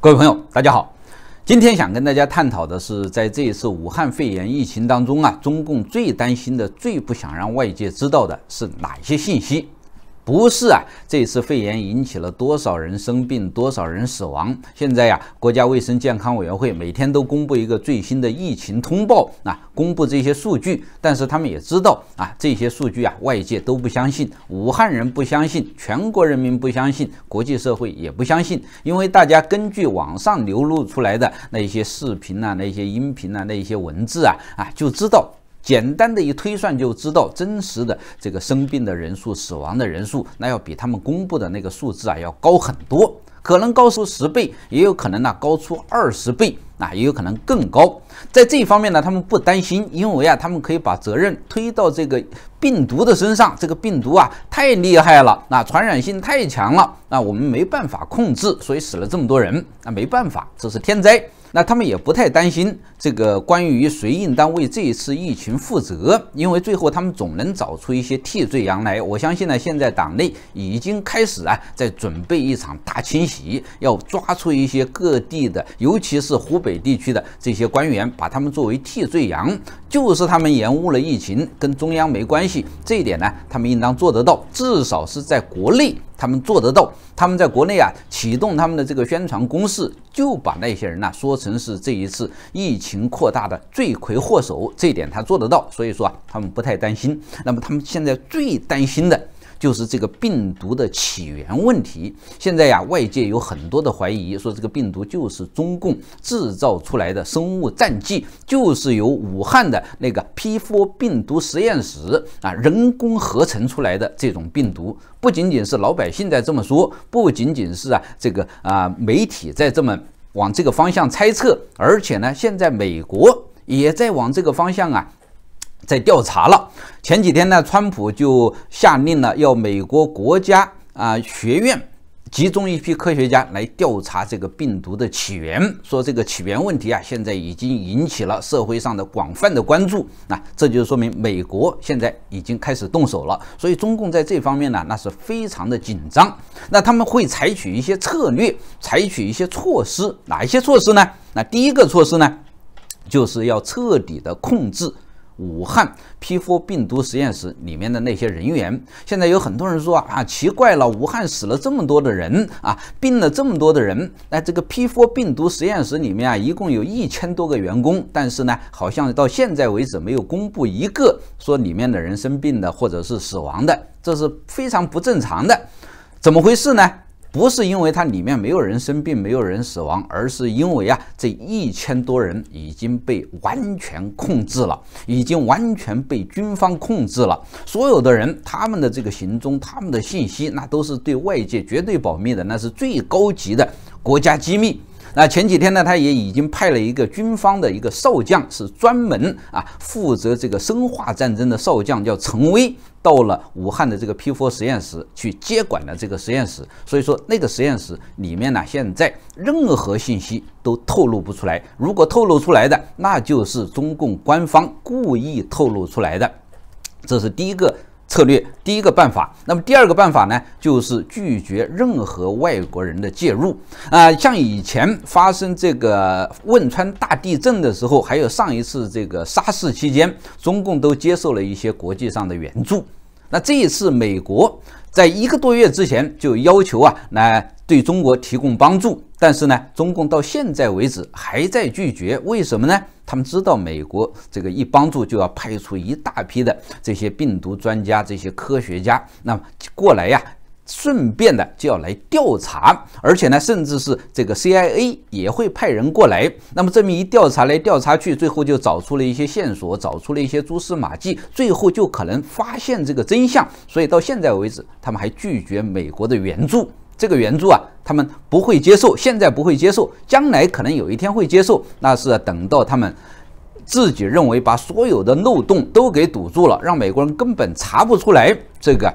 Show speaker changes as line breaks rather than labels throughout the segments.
各位朋友，大家好。今天想跟大家探讨的是，在这一次武汉肺炎疫情当中啊，中共最担心的、最不想让外界知道的是哪些信息？不是啊，这次肺炎引起了多少人生病，多少人死亡？现在呀，国家卫生健康委员会每天都公布一个最新的疫情通报啊，公布这些数据。但是他们也知道啊，这些数据啊，外界都不相信，武汉人不相信，全国人民不相信，国际社会也不相信，因为大家根据网上流露出来的那一些视频啊，那一些音频啊，那一些文字啊，啊，就知道。简单的一推算就知道，真实的这个生病的人数、死亡的人数，那要比他们公布的那个数字啊要高很多，可能高出十倍，也有可能呢高出二十倍，啊，也有可能更高。在这一方面呢，他们不担心，因为啊，他们可以把责任推到这个病毒的身上。这个病毒啊太厉害了，那传染性太强了，那我们没办法控制，所以死了这么多人，那没办法，这是天灾。那他们也不太担心这个关于谁应当为这一次疫情负责，因为最后他们总能找出一些替罪羊来。我相信呢，现在党内已经开始啊，在准备一场大清洗，要抓出一些各地的，尤其是湖北地区的这些官员，把他们作为替罪羊，就是他们延误了疫情，跟中央没关系。这一点呢，他们应当做得到，至少是在国内。他们做得到，他们在国内啊启动他们的这个宣传攻势，就把那些人呐说成是这一次疫情扩大的罪魁祸首，这一点他做得到，所以说啊他们不太担心。那么他们现在最担心的。就是这个病毒的起源问题。现在呀，外界有很多的怀疑，说这个病毒就是中共制造出来的生物战剂，就是由武汉的那个 pfo 病毒实验室啊人工合成出来的这种病毒。不仅仅是老百姓在这么说，不仅仅是啊这个啊媒体在这么往这个方向猜测，而且呢，现在美国也在往这个方向啊。在调查了前几天呢，川普就下令了，要美国国家啊学院集中一批科学家来调查这个病毒的起源，说这个起源问题啊，现在已经引起了社会上的广泛的关注。那这就说明美国现在已经开始动手了，所以中共在这方面呢，那是非常的紧张。那他们会采取一些策略，采取一些措施，哪一些措施呢？那第一个措施呢，就是要彻底的控制。武汉皮肤病毒实验室里面的那些人员，现在有很多人说啊奇怪了，武汉死了这么多的人啊，病了这么多的人，那这个皮肤病毒实验室里面啊，一共有一千多个员工，但是呢，好像到现在为止没有公布一个说里面的人生病的或者是死亡的，这是非常不正常的，怎么回事呢？不是因为它里面没有人生病、没有人死亡，而是因为啊，这一千多人已经被完全控制了，已经完全被军方控制了。所有的人，他们的这个行踪、他们的信息，那都是对外界绝对保密的，那是最高级的国家机密。那前几天呢，他也已经派了一个军方的一个少将，是专门啊负责这个生化战争的少将，叫陈威，到了武汉的这个 P4 实验室去接管了这个实验室。所以说，那个实验室里面呢，现在任何信息都透露不出来。如果透露出来的，那就是中共官方故意透露出来的。这是第一个。策略第一个办法，那么第二个办法呢，就是拒绝任何外国人的介入啊。像以前发生这个汶川大地震的时候，还有上一次这个沙士期间，中共都接受了一些国际上的援助。那这一次，美国在一个多月之前就要求啊来。对中国提供帮助，但是呢，中共到现在为止还在拒绝。为什么呢？他们知道美国这个一帮助就要派出一大批的这些病毒专家、这些科学家，那么过来呀，顺便的就要来调查，而且呢，甚至是这个 CIA 也会派人过来。那么这么一调查来调查去，最后就找出了一些线索，找出了一些蛛丝马迹，最后就可能发现这个真相。所以到现在为止，他们还拒绝美国的援助。这个援助啊，他们不会接受，现在不会接受，将来可能有一天会接受，那是等到他们自己认为把所有的漏洞都给堵住了，让美国人根本查不出来这个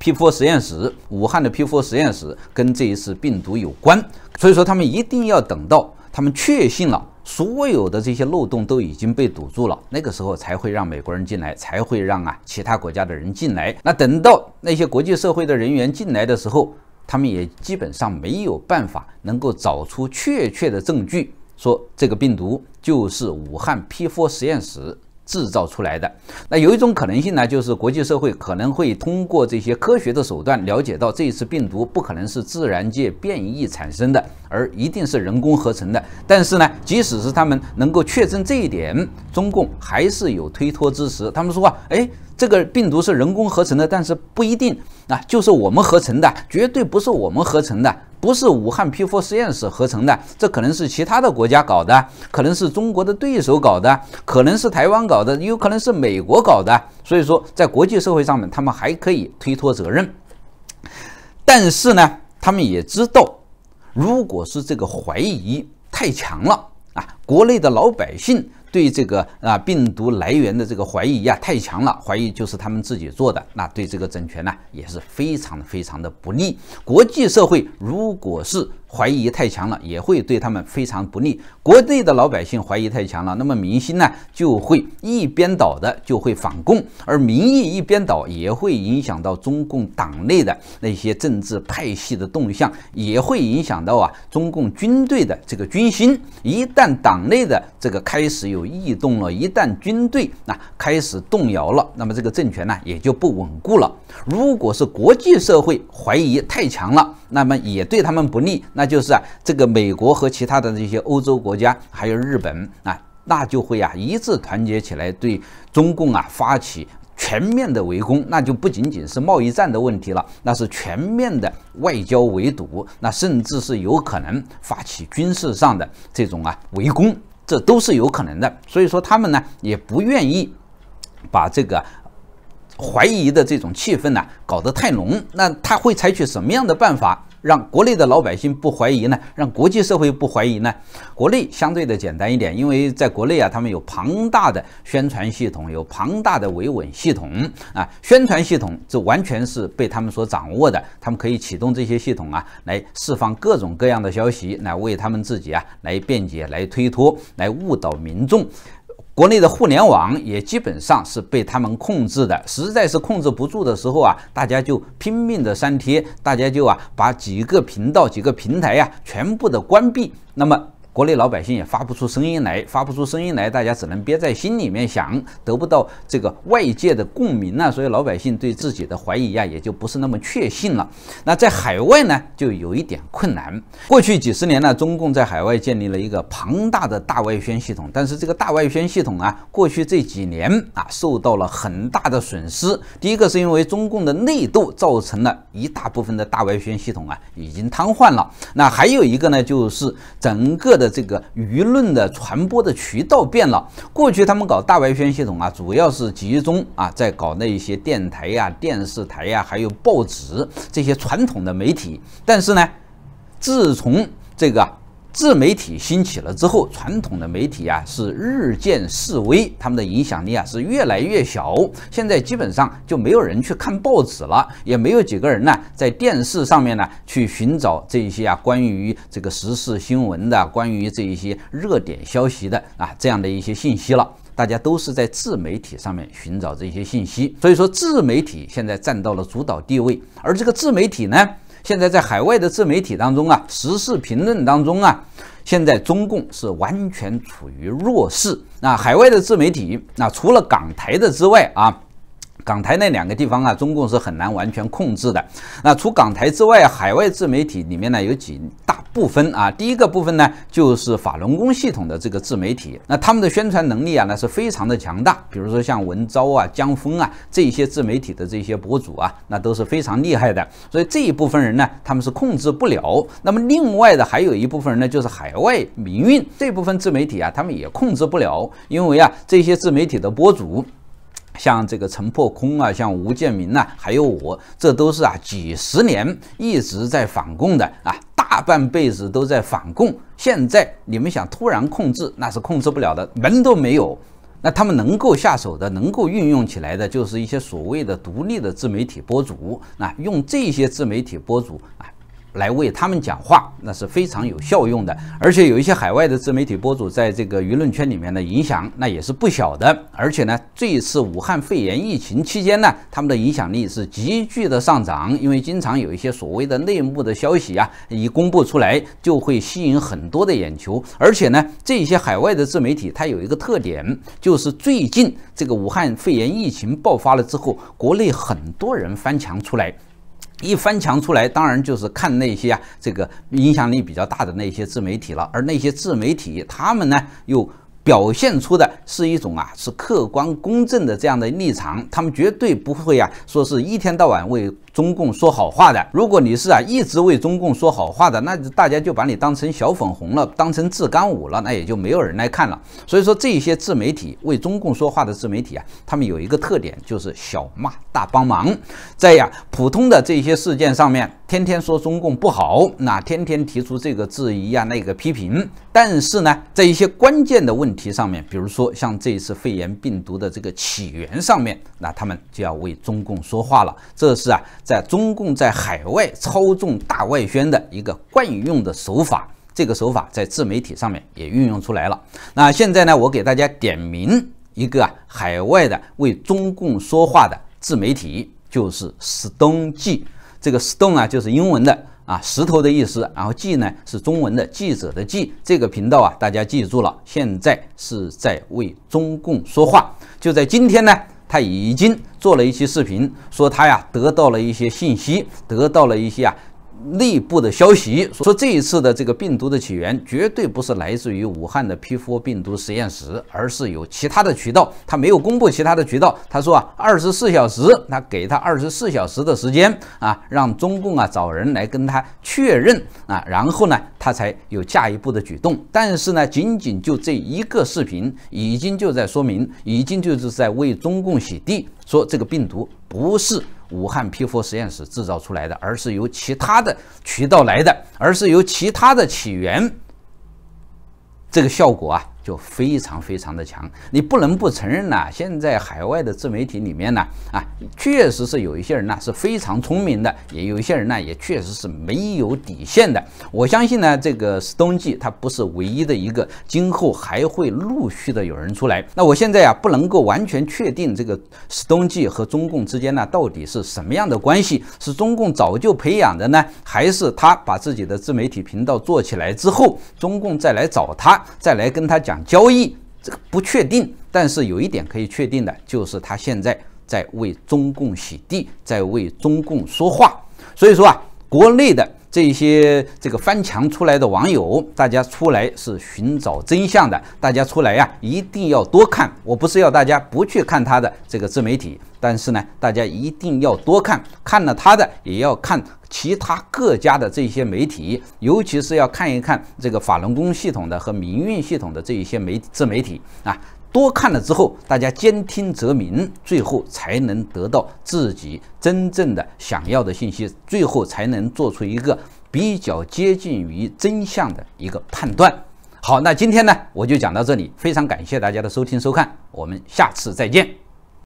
P4 实验室，武汉的 P4 实验室跟这一次病毒有关，所以说他们一定要等到他们确信了所有的这些漏洞都已经被堵住了，那个时候才会让美国人进来，才会让啊其他国家的人进来。那等到那些国际社会的人员进来的时候。他们也基本上没有办法能够找出确切的证据，说这个病毒就是武汉 P4 实验室。制造出来的那有一种可能性呢，就是国际社会可能会通过这些科学的手段了解到这一次病毒不可能是自然界变异产生的，而一定是人工合成的。但是呢，即使是他们能够确证这一点，中共还是有推脱之时。他们说啊，哎，这个病毒是人工合成的，但是不一定啊，就是我们合成的，绝对不是我们合成的。不是武汉皮肤实验室合成的，这可能是其他的国家搞的，可能是中国的对手搞的，可能是台湾搞的，也有可能是美国搞的。所以说，在国际社会上面，他们还可以推脱责任。但是呢，他们也知道，如果是这个怀疑太强了啊，国内的老百姓。对这个啊病毒来源的这个怀疑呀太强了，怀疑就是他们自己做的，那对这个政权呢也是非常非常的不利。国际社会如果是。怀疑太强了，也会对他们非常不利。国内的老百姓怀疑太强了，那么民心呢就会一边倒的就会反共，而民意一边倒也会影响到中共党内的那些政治派系的动向，也会影响到啊中共军队的这个军心。一旦党内的这个开始有异动了，一旦军队那开始动摇了，那么这个政权呢也就不稳固了。如果是国际社会怀疑太强了，那么也对他们不利。那就是啊，这个美国和其他的这些欧洲国家，还有日本啊，那就会啊一致团结起来，对中共啊发起全面的围攻。那就不仅仅是贸易战的问题了，那是全面的外交围堵，那甚至是有可能发起军事上的这种啊围攻，这都是有可能的。所以说他们呢也不愿意把这个怀疑的这种气氛呢搞得太浓。那他会采取什么样的办法？让国内的老百姓不怀疑呢？让国际社会不怀疑呢？国内相对的简单一点，因为在国内啊，他们有庞大的宣传系统，有庞大的维稳系统啊，宣传系统这完全是被他们所掌握的，他们可以启动这些系统啊，来释放各种各样的消息，来为他们自己啊来辩解、来推脱、来误导民众。国内的互联网也基本上是被他们控制的，实在是控制不住的时候啊，大家就拼命的删帖，大家就啊把几个频道、几个平台呀全部的关闭。那么。国内老百姓也发不出声音来，发不出声音来，大家只能憋在心里面想，得不到这个外界的共鸣啊，所以老百姓对自己的怀疑呀，也就不是那么确信了。那在海外呢，就有一点困难。过去几十年呢，中共在海外建立了一个庞大的大外宣系统，但是这个大外宣系统啊，过去这几年啊，受到了很大的损失。第一个是因为中共的内斗造成了。一大部分的大外宣系统啊，已经瘫痪了。那还有一个呢，就是整个的这个舆论的传播的渠道变了。过去他们搞大外宣系统啊，主要是集中啊，在搞那一些电台呀、电视台呀，还有报纸这些传统的媒体。但是呢，自从这个。自媒体兴起了之后，传统的媒体啊是日渐式微，他们的影响力啊是越来越小。现在基本上就没有人去看报纸了，也没有几个人呢在电视上面呢去寻找这些啊关于这个时事新闻的、关于这一些热点消息的啊这样的一些信息了。大家都是在自媒体上面寻找这些信息，所以说自媒体现在占到了主导地位。而这个自媒体呢？现在在海外的自媒体当中啊，时事评论当中啊，现在中共是完全处于弱势。那海外的自媒体，那除了港台的之外啊。港台那两个地方啊，中共是很难完全控制的。那除港台之外，海外自媒体里面呢有几大部分啊。第一个部分呢，就是法轮功系统的这个自媒体，那他们的宣传能力啊，那是非常的强大。比如说像文昭啊、江峰啊这些自媒体的这些博主啊，那都是非常厉害的。所以这一部分人呢，他们是控制不了。那么另外的还有一部分人呢，就是海外民运这部分自媒体啊，他们也控制不了，因为啊，这些自媒体的博主。像这个陈破空啊，像吴建民呐，还有我，这都是啊几十年一直在反共的啊，大半辈子都在反共。现在你们想突然控制，那是控制不了的，门都没有。那他们能够下手的，能够运用起来的，就是一些所谓的独立的自媒体博主。那用这些自媒体博主啊。来为他们讲话，那是非常有效用的。而且有一些海外的自媒体博主，在这个舆论圈里面的影响，那也是不小的。而且呢，这一次武汉肺炎疫情期间呢，他们的影响力是急剧的上涨。因为经常有一些所谓的内幕的消息啊，一公布出来，就会吸引很多的眼球。而且呢，这些海外的自媒体，它有一个特点，就是最近这个武汉肺炎疫情爆发了之后，国内很多人翻墙出来。一翻墙出来，当然就是看那些啊，这个影响力比较大的那些自媒体了。而那些自媒体，他们呢，又。表现出的是一种啊，是客观公正的这样的立场，他们绝对不会啊说是一天到晚为中共说好话的。如果你是啊一直为中共说好话的，那大家就把你当成小粉红了，当成自干五了，那也就没有人来看了。所以说这些自媒体为中共说话的自媒体啊，他们有一个特点，就是小骂大帮忙，在呀普通的这些事件上面，天天说中共不好，那天天提出这个质疑啊，那个批评。但是呢，在一些关键的问题上面，比如说像这一次肺炎病毒的这个起源上面，那他们就要为中共说话了。这是啊，在中共在海外操纵大外宣的一个惯用的手法。这个手法在自媒体上面也运用出来了。那现在呢，我给大家点名一个啊，海外的为中共说话的自媒体，就是 StoneG。这个 Stone 啊，就是英文的。啊，石头的意思，然后记呢是中文的记者的记，这个频道啊，大家记住了，现在是在为中共说话。就在今天呢，他已经做了一期视频，说他呀得到了一些信息，得到了一些啊。内部的消息说，这一次的这个病毒的起源绝对不是来自于武汉的皮肤病毒实验室，而是有其他的渠道。他没有公布其他的渠道。他说啊，二十四小时，他给他二十四小时的时间啊，让中共啊找人来跟他确认啊，然后呢，他才有下一步的举动。但是呢，仅仅就这一个视频，已经就在说明，已经就是在为中共洗地，说这个病毒不是。武汉皮肤实验室制造出来的，而是由其他的渠道来的，而是由其他的起源。这个效果啊。就非常非常的强，你不能不承认呐。现在海外的自媒体里面呢，啊，确实是有一些人呢是非常聪明的，也有一些人呢也确实是没有底线的。我相信呢，这个史东记他不是唯一的一个，今后还会陆续的有人出来。那我现在呀，不能够完全确定这个史东记和中共之间呢到底是什么样的关系？是中共早就培养的呢，还是他把自己的自媒体频道做起来之后，中共再来找他，再来跟他讲？交易这个不确定，但是有一点可以确定的，就是他现在在为中共洗地，在为中共说话。所以说啊，国内的。这些这个翻墙出来的网友，大家出来是寻找真相的。大家出来呀，一定要多看。我不是要大家不去看他的这个自媒体，但是呢，大家一定要多看。看了他的，也要看其他各家的这些媒体，尤其是要看一看这个法轮功系统的和民运系统的这一些媒自媒体啊。多看了之后，大家兼听则明，最后才能得到自己真正的想要的信息，最后才能做出一个比较接近于真相的一个判断。好，那今天呢，我就讲到这里，非常感谢大家的收听收看，我们下次再见。